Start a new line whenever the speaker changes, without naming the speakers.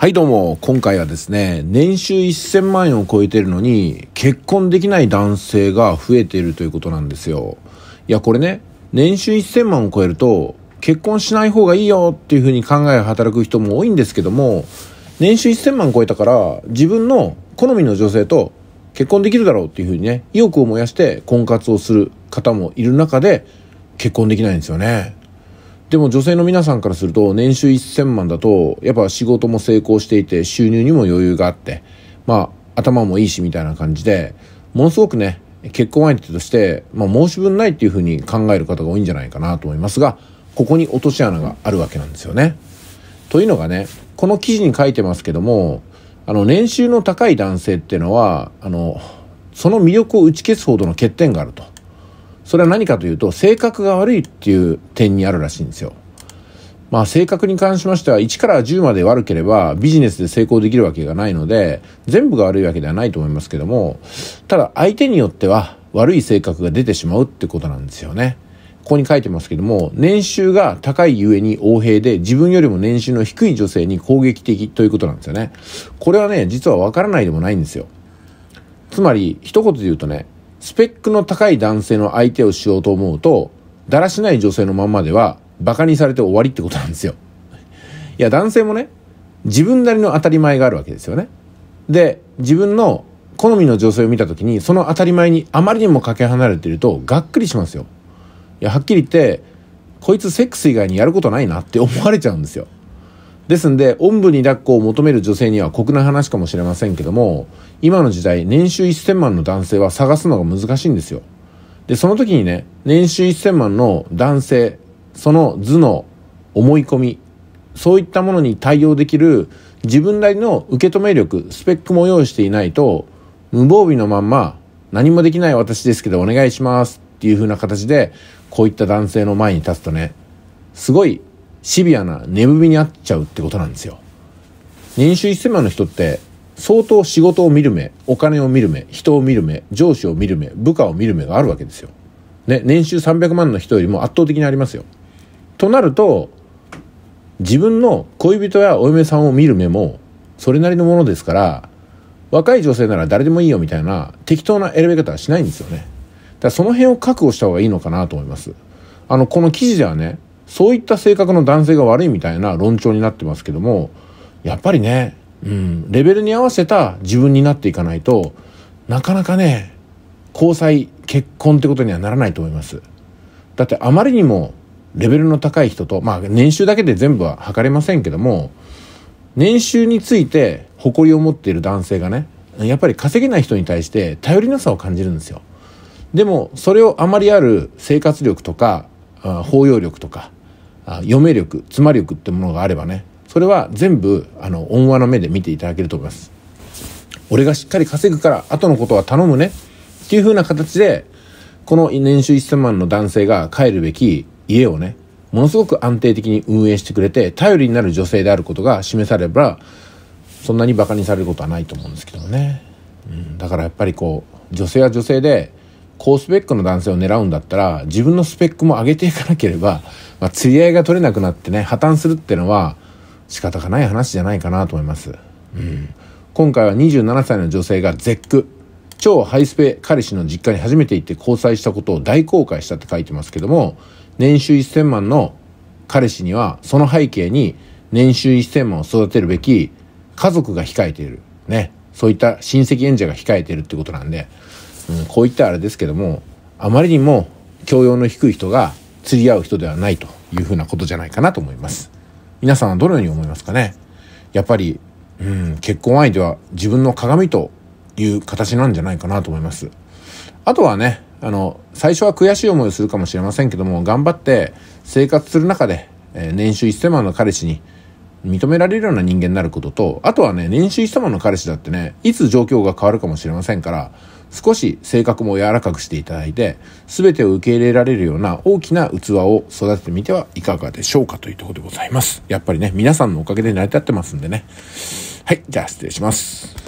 はいどうも、今回はですね、年収1000万円を超えてるのに、結婚できない男性が増えているということなんですよ。いや、これね、年収1000万を超えると、結婚しない方がいいよっていうふうに考え働く人も多いんですけども、年収1000万超えたから、自分の好みの女性と結婚できるだろうっていうふうにね、意欲を燃やして婚活をする方もいる中で、結婚できないんですよね。でも女性の皆さんからすると年収1000万だとやっぱ仕事も成功していて収入にも余裕があってまあ頭もいいしみたいな感じでものすごくね結婚相手として、まあ、申し分ないっていうふうに考える方が多いんじゃないかなと思いますがここに落とし穴があるわけなんですよね。というのがねこの記事に書いてますけどもあの年収の高い男性っていうのはあのその魅力を打ち消すほどの欠点があると。それは何かというと、性格が悪いっていう点にあるらしいんですよ。まあ、性格に関しましては、1から10まで悪ければ、ビジネスで成功できるわけがないので、全部が悪いわけではないと思いますけども、ただ、相手によっては、悪い性格が出てしまうってことなんですよね。ここに書いてますけども、年収が高いゆえに横平で、自分よりも年収の低い女性に攻撃的ということなんですよね。これはね、実はわからないでもないんですよ。つまり、一言で言うとね、スペックの高い男性の相手をしようと思うと、だらしない女性のまんまでは、バカにされて終わりってことなんですよ。いや、男性もね、自分なりの当たり前があるわけですよね。で、自分の好みの女性を見た時に、その当たり前にあまりにもかけ離れてると、がっくりしますよ。いや、はっきり言って、こいつセックス以外にやることないなって思われちゃうんですよ。ですんで、おんぶに抱っこを求める女性には酷な話かもしれませんけども、今の時代、年収1000万の男性は探すのが難しいんですよ。で、その時にね、年収1000万の男性、その図の思い込み、そういったものに対応できる自分なりの受け止め力、スペックも用意していないと、無防備のまんま、何もできない私ですけどお願いしますっていう風な形で、こういった男性の前に立つとね、すごいシビアな眠みにあっちゃうってことなんですよ。年収1000万の人って相当仕事を見る目、お金を見る目、人を見る目、上司を見る目、部下を見る目があるわけですよ。ね、年収300万の人よりも圧倒的にありますよ。となると、自分の恋人やお嫁さんを見る目もそれなりのものですから若い女性なら誰でもいいよみたいな適当な選び方はしないんですよねだからその辺を覚悟した方がいいのかなと思いますあのこの記事ではねそういった性格の男性が悪いみたいな論調になってますけどもやっぱりね、うん、レベルに合わせた自分になっていかないとなかなかね交際結婚ってことにはならないと思いますだってあまりにもレベルの高い人とまあ年収だけで全部は測れませんけども年収について誇りを持っている男性がねやっぱり稼げない人に対して頼りなさを感じるんですよでもそれをあまりある生活力とか包容力とか読め力ま力ってものがあればねそれは全部あの温和の目で見ていただけると思います俺がしっかり稼ぐから後のことは頼むねっていう風な形でこの年収1000万の男性が帰るべき家をねものすごく安定的に運営してくれて頼りになる女性であることが示さればそんなにバカにされることはないと思うんですけどもね、うん、だからやっぱりこう女性は女性で高スペックの男性を狙うんだったら、自分のスペックも上げていかなければ、まあ、釣り合いが取れなくなってね、破綻するっていうのは、仕方がない話じゃないかなと思います。うん。今回は27歳の女性が絶句。超ハイスペ彼氏の実家に初めて行って交際したことを大公開したって書いてますけども、年収1000万の彼氏には、その背景に年収1000万を育てるべき家族が控えている。ね。そういった親戚演者が控えているってことなんで、うん、こういったあれですけどもあまりにも教養の低い人が釣り合う人ではないというふうなことじゃないかなと思います皆さんはどのように思いますかねやっぱり、うん、結婚相手は自分の鏡という形なんじゃないかなと思いますあとはねあの最初は悔しい思いをするかもしれませんけども頑張って生活する中で、えー、年収1000万の彼氏に認められるような人間になることと、あとはね、年収1万の彼氏だってね、いつ状況が変わるかもしれませんから、少し性格も柔らかくしていただいて、全てを受け入れられるような大きな器を育ててみてはいかがでしょうかというところでございます。やっぱりね、皆さんのおかげで成り立ってますんでね。はい、じゃあ失礼します。